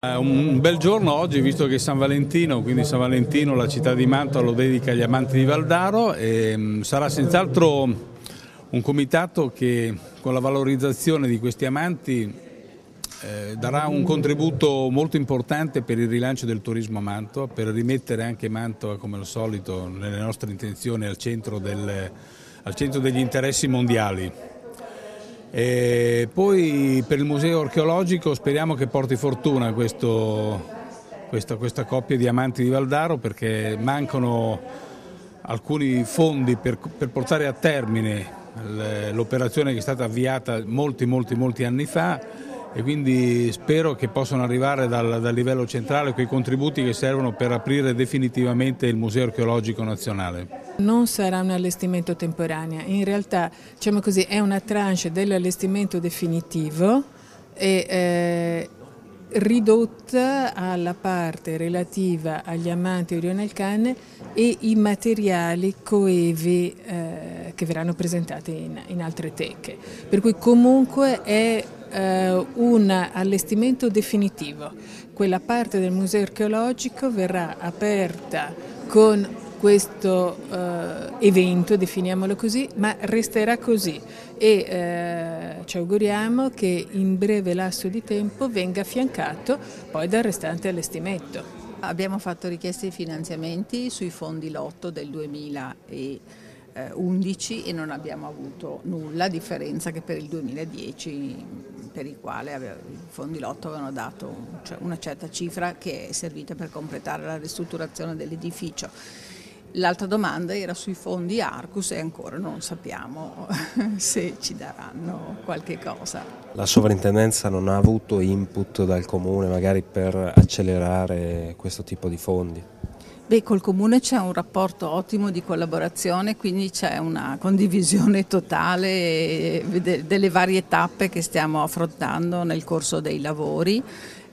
Eh, un bel giorno oggi, visto che San Valentino, quindi San Valentino, la città di Mantova lo dedica agli amanti di Valdaro e ehm, sarà senz'altro un comitato che con la valorizzazione di questi amanti eh, darà un contributo molto importante per il rilancio del turismo a Mantova, per rimettere anche Mantova, come al solito, nelle nostre intenzioni al centro, del, al centro degli interessi mondiali. E poi per il museo archeologico speriamo che porti fortuna questo, questa, questa coppia di amanti di Valdaro perché mancano alcuni fondi per, per portare a termine l'operazione che è stata avviata molti molti molti anni fa e quindi spero che possano arrivare dal, dal, livello centrale quei contributi che servono per aprire definitivamente il Museo Archeologico Nazionale. Non sarà un allestimento temporaneo, in realtà diciamo così, è una tranche dell'allestimento definitivo e eh, ridotta alla parte relativa agli amanti Orione al Cane e i materiali coevi eh, che verranno presentati in, in, altre teche. Per cui comunque è eh, un allestimento definitivo. Quella parte del museo archeologico verrà aperta con questo eh, evento, definiamolo così, ma resterà così e eh, ci auguriamo che in breve lasso di tempo venga affiancato poi dal restante allestimento. Abbiamo fatto richieste di finanziamenti sui fondi lotto del 2011 eh, e non abbiamo avuto nulla, a differenza che per il 2010 per il quale i fondi lotto avevano dato una certa cifra che è servita per completare la ristrutturazione dell'edificio. L'altra domanda era sui fondi Arcus e ancora non sappiamo se ci daranno qualche cosa. La sovrintendenza non ha avuto input dal comune magari per accelerare questo tipo di fondi? Beh, col comune c'è un rapporto ottimo di collaborazione, quindi c'è una condivisione totale delle varie tappe che stiamo affrontando nel corso dei lavori.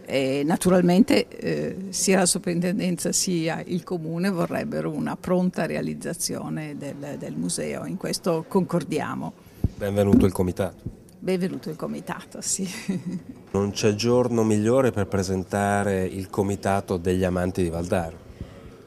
E naturalmente eh, sia la soprintendenza sia il comune vorrebbero una pronta realizzazione del, del museo, in questo concordiamo. Benvenuto il comitato. Benvenuto il comitato, sì. Non c'è giorno migliore per presentare il comitato degli amanti di Valdaro.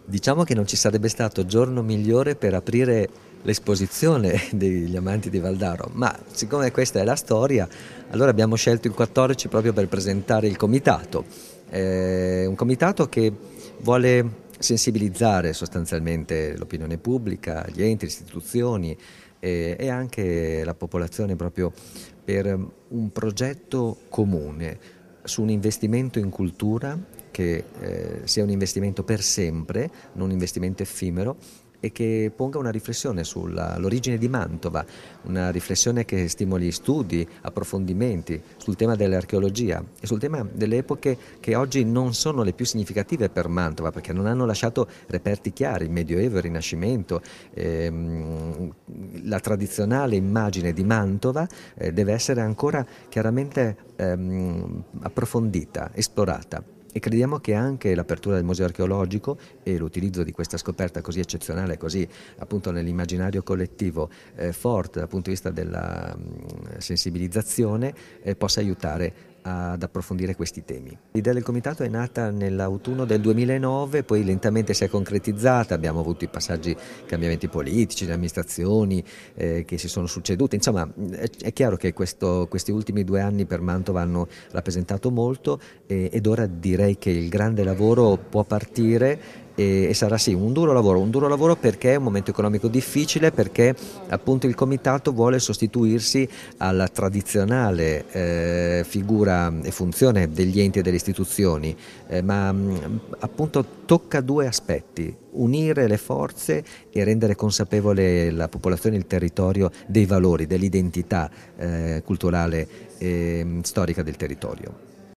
Diciamo che non ci sarebbe stato giorno migliore per aprire l'esposizione degli amanti di Valdaro, ma siccome questa è la storia, allora abbiamo scelto il 14 proprio per presentare il comitato, eh, un comitato che vuole sensibilizzare sostanzialmente l'opinione pubblica, gli enti, le istituzioni e, eh, e anche la popolazione proprio per un progetto comune su un investimento in cultura che eh, sia un investimento per sempre, non un investimento effimero e che ponga una riflessione sull'origine di Mantova, una riflessione che stimoli studi, approfondimenti sul tema dell'archeologia e sul tema delle epoche che oggi non sono le più significative per Mantova perché non hanno lasciato reperti chiari, Medioevo, Rinascimento, ehm, la tradizionale immagine di Mantova eh, deve essere ancora chiaramente ehm, approfondita, esplorata e crediamo che anche l'apertura del museo archeologico e l'utilizzo di questa scoperta così eccezionale, così appunto nell'immaginario collettivo eh, forte dal punto di vista della mh, mm, sensibilizzazione, eh, possa aiutare ad approfondire questi temi. L'idea del comitato è nata nell'autunno del 2009, poi lentamente si è concretizzata, abbiamo avuto i passaggi cambiamenti politici, le amministrazioni eh, che si sono succedute, insomma è chiaro che questo, questi ultimi due anni per Mantova hanno rappresentato molto eh, ed ora direi che il grande lavoro può partire e, sarà sì un duro lavoro, un duro lavoro perché è un momento economico difficile, perché appunto il comitato vuole sostituirsi alla tradizionale eh, figura e funzione degli enti e delle istituzioni, eh, ma appunto tocca due aspetti, unire le forze e rendere consapevole la popolazione e il territorio dei valori, dell'identità eh, culturale e storica del territorio.